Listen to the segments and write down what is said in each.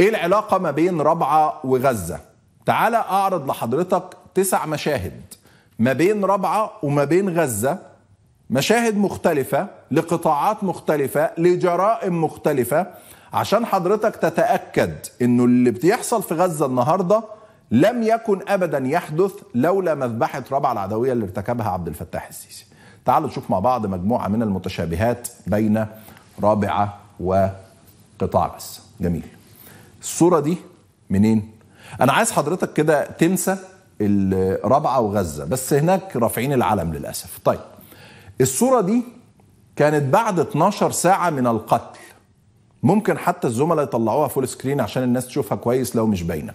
ايه العلاقه ما بين رابعه وغزه تعالى اعرض لحضرتك تسع مشاهد ما بين رابعه وما بين غزه مشاهد مختلفه لقطاعات مختلفه لجرائم مختلفه عشان حضرتك تتاكد انه اللي بيحصل في غزه النهارده لم يكن ابدا يحدث لولا مذبحه رابعه العدويه اللي ارتكبها عبد الفتاح السيسي تعالوا نشوف مع بعض مجموعه من المتشابهات بين رابعه وقطاع غزه جميل الصوره دي منين؟ انا عايز حضرتك كده تنسى الرابعه وغزه بس هناك رافعين العلم للاسف طيب الصوره دي كانت بعد 12 ساعه من القتل ممكن حتى الزملاء يطلعوها فول سكرين عشان الناس تشوفها كويس لو مش باينه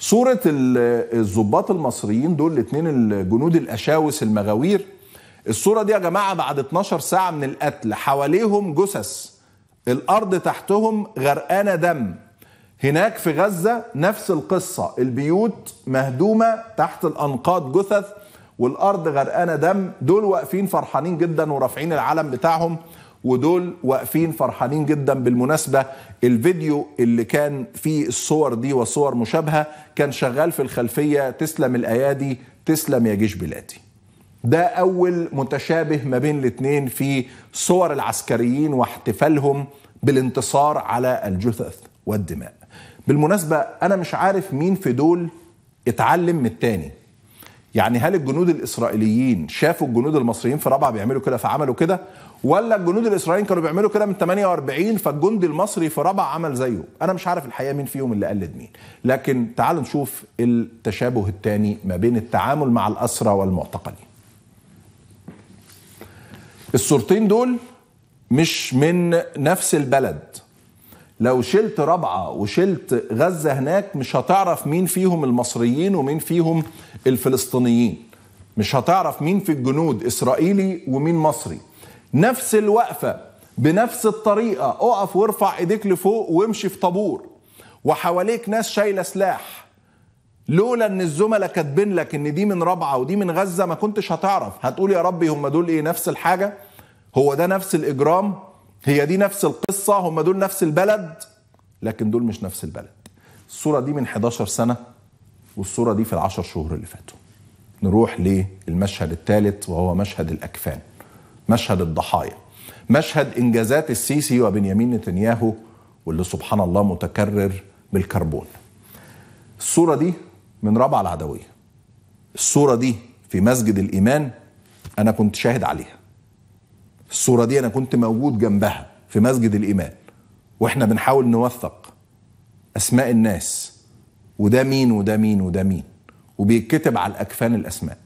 صورة الضباط المصريين دول الاثنين الجنود الأشاوس المغاوير الصورة دي يا جماعة بعد 12 ساعة من القتل حواليهم جثث الأرض تحتهم غرقانة دم هناك في غزة نفس القصة البيوت مهدومة تحت الأنقاض جثث والأرض غرقانة دم دول واقفين فرحانين جدا ورافعين العلم بتاعهم ودول واقفين فرحانين جدا بالمناسبة الفيديو اللي كان فيه الصور دي وصور مشابهة كان شغال في الخلفية تسلم الأيادي تسلم يا جيش بلادي ده أول متشابه ما بين الاتنين في صور العسكريين واحتفالهم بالانتصار على الجثث والدماء بالمناسبة أنا مش عارف مين في دول اتعلم من التاني يعني هل الجنود الإسرائيليين شافوا الجنود المصريين في رابعة بيعملوا كده فعملوا كده ولا الجنود الإسرائيليين كانوا بيعملوا كده من 48 فالجندي المصري في رابعة عمل زيه أنا مش عارف الحقيقة مين فيهم اللي قلد مين لكن تعالوا نشوف التشابه التاني ما بين التعامل مع الأسرى والمعتقلين الصورتين دول مش من نفس البلد لو شلت رابعه وشلت غزه هناك مش هتعرف مين فيهم المصريين ومين فيهم الفلسطينيين مش هتعرف مين في الجنود اسرائيلي ومين مصري نفس الوقفه بنفس الطريقه اقف وارفع ايديك لفوق وامشي في طابور وحواليك ناس شايله سلاح لولا ان الزملاء كاتبين لك ان دي من رابعه ودي من غزه ما كنتش هتعرف هتقول يا ربي هم دول ايه نفس الحاجه هو ده نفس الاجرام هي دي نفس القصة هم دول نفس البلد لكن دول مش نفس البلد الصورة دي من 11 سنة والصورة دي في العشر شهور اللي فاتوا نروح للمشهد الثالث وهو مشهد الأكفان مشهد الضحايا مشهد إنجازات السيسي وبنيامين نتنياهو واللي سبحان الله متكرر بالكربون الصورة دي من رابعة العدوية الصورة دي في مسجد الإيمان أنا كنت شاهد عليها الصورة دي أنا كنت موجود جنبها في مسجد الإيمان وإحنا بنحاول نوثق أسماء الناس وده مين وده مين وده مين وبيتكتب على الأكفان الأسماء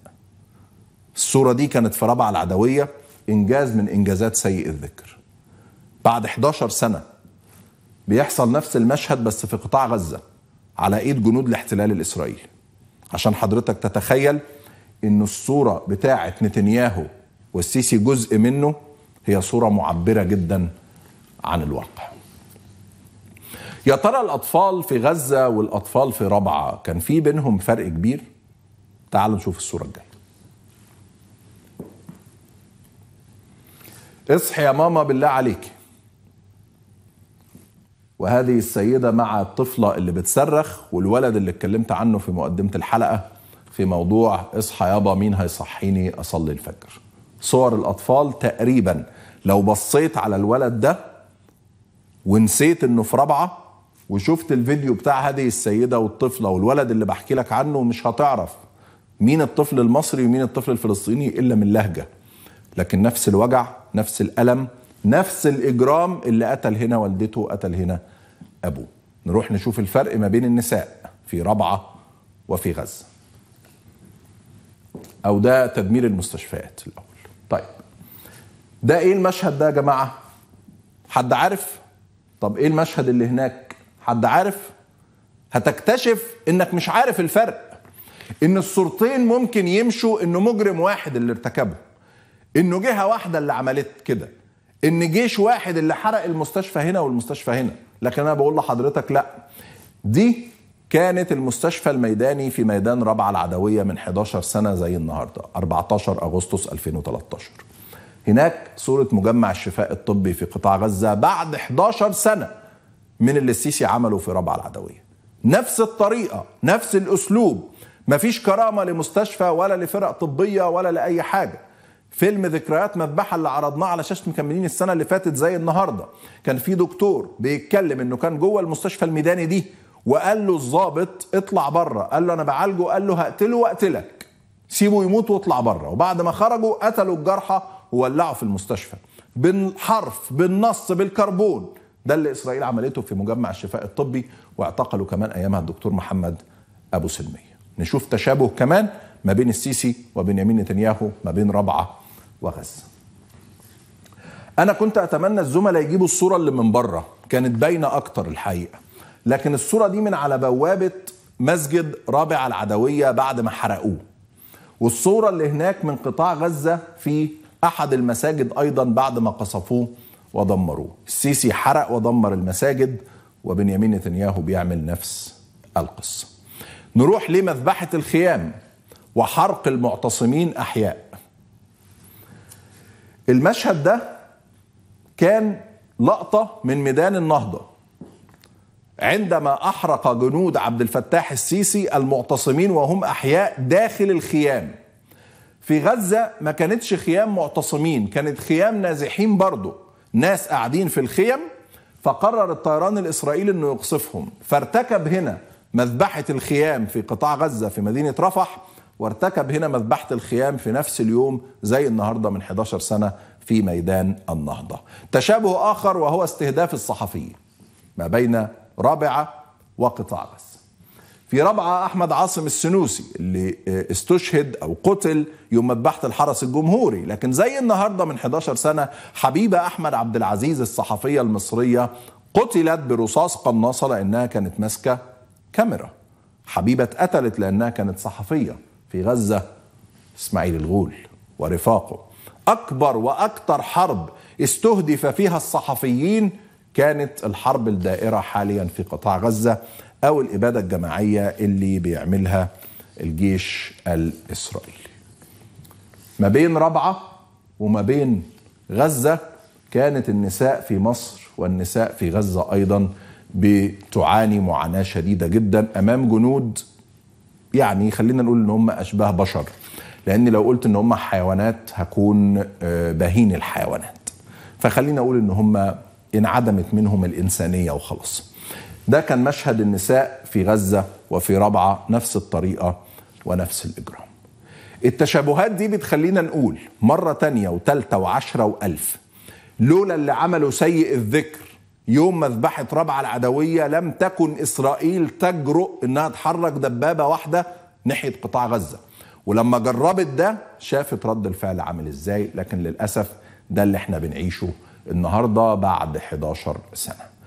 الصورة دي كانت في رابعة العدوية إنجاز من إنجازات سيء الذكر بعد 11 سنة بيحصل نفس المشهد بس في قطاع غزة على إيد جنود الاحتلال الإسرائيلي عشان حضرتك تتخيل إن الصورة بتاعة نتنياهو والسيسي جزء منه هي صورة معبرة جدا عن الواقع يا ترى الأطفال في غزة والأطفال في ربعة كان في بينهم فرق كبير؟ تعالوا نشوف الصورة الجاية اصحي يا ماما بالله عليك وهذه السيدة مع الطفلة اللي بتصرخ والولد اللي اتكلمت عنه في مقدمة الحلقة في موضوع اصحى يابا مين هيصحيني اصلي الفجر صور الاطفال تقريبا لو بصيت على الولد ده ونسيت انه في رابعه وشفت الفيديو بتاع هذه السيده والطفله والولد اللي بحكي لك عنه مش هتعرف مين الطفل المصري ومين الطفل الفلسطيني الا من لهجه لكن نفس الوجع نفس الالم نفس الاجرام اللي قتل هنا والدته قتل هنا ابوه نروح نشوف الفرق ما بين النساء في رابعه وفي غزه او ده تدمير المستشفيات الاول طيب ده ايه المشهد ده يا جماعه حد عارف طب ايه المشهد اللي هناك حد عارف هتكتشف انك مش عارف الفرق ان الصورتين ممكن يمشوا انه مجرم واحد اللي ارتكبه انه جهه واحده اللي عملت كده ان جيش واحد اللي حرق المستشفى هنا والمستشفى هنا لكن انا بقول لحضرتك لا دي كانت المستشفى الميداني في ميدان رابعه العدوية من 11 سنة زي النهاردة 14 أغسطس 2013 هناك صورة مجمع الشفاء الطبي في قطاع غزة بعد 11 سنة من اللي السيسي عمله في ربع العدوية نفس الطريقة نفس الأسلوب مفيش كرامة لمستشفى ولا لفرق طبية ولا لأي حاجة فيلم ذكريات مذبحة اللي عرضناه على شاشة مكملين السنة اللي فاتت زي النهاردة كان في دكتور بيتكلم انه كان جوه المستشفى الميداني دي وقال له الظابط اطلع بره قال له انا بعالجه قال له هقتله واقتلك سيبه يموت واطلع بره وبعد ما خرجوا قتلوا الجرحى وولعه في المستشفى بالحرف بالنص بالكربون ده اللي اسرائيل عملته في مجمع الشفاء الطبي واعتقلوا كمان ايامها الدكتور محمد ابو سلميه نشوف تشابه كمان ما بين السيسي وبنيامين نتنياهو ما بين ربعه وغزه انا كنت اتمنى الزملاء يجيبوا الصوره اللي من بره كانت باينه اكتر الحقيقه لكن الصوره دي من على بوابه مسجد رابع العدويه بعد ما حرقوه والصوره اللي هناك من قطاع غزه في أحد المساجد أيضا بعد ما قصفوه ودمروه السيسي حرق ودمر المساجد وبنيامين نتنياهو بيعمل نفس القصة نروح لمذبحة الخيام وحرق المعتصمين أحياء المشهد ده كان لقطة من ميدان النهضة عندما أحرق جنود عبد الفتاح السيسي المعتصمين وهم أحياء داخل الخيام في غزة ما كانتش خيام معتصمين كانت خيام نازحين برضه ناس قاعدين في الخيم فقرر الطيران الإسرائيلي أنه يقصفهم فارتكب هنا مذبحة الخيام في قطاع غزة في مدينة رفح وارتكب هنا مذبحة الخيام في نفس اليوم زي النهاردة من 11 سنة في ميدان النهضة تشابه آخر وهو استهداف الصحفيين ما بين رابعة وقطاع غزة في رابعة أحمد عاصم السنوسي اللي آه، استشهد أو قتل يوم مذبحة الحرس الجمهوري لكن زي النهاردة من 11 سنة حبيبة أحمد عبد العزيز الصحفية المصرية قتلت برصاص قناصة لأنها كانت ماسكة كاميرا حبيبة اتقتلت لأنها كانت صحفية في غزة إسماعيل الغول ورفاقه أكبر وأكثر حرب استهدف فيها الصحفيين كانت الحرب الدائرة حاليا في قطاع غزة او الاباده الجماعيه اللي بيعملها الجيش الاسرائيلي. ما بين رابعه وما بين غزه كانت النساء في مصر والنساء في غزه ايضا بتعاني معاناه شديده جدا امام جنود يعني خلينا نقول ان هم اشباه بشر لان لو قلت ان هم حيوانات هكون آه، بهين الحيوانات فخلينا اقول ان هم انعدمت منهم الانسانيه وخلاص ده كان مشهد النساء في غزة وفي ربعة نفس الطريقة ونفس الإجرام التشابهات دي بتخلينا نقول مرة تانية وتالتة وعشرة وألف لولا اللي عملوا سيء الذكر يوم مذبحة ربعة العدوية لم تكن إسرائيل تجرؤ إنها تحرك دبابة واحدة ناحية قطاع غزة ولما جربت ده شافت رد الفعل عامل إزاي لكن للأسف ده اللي احنا بنعيشه النهاردة بعد 11 سنة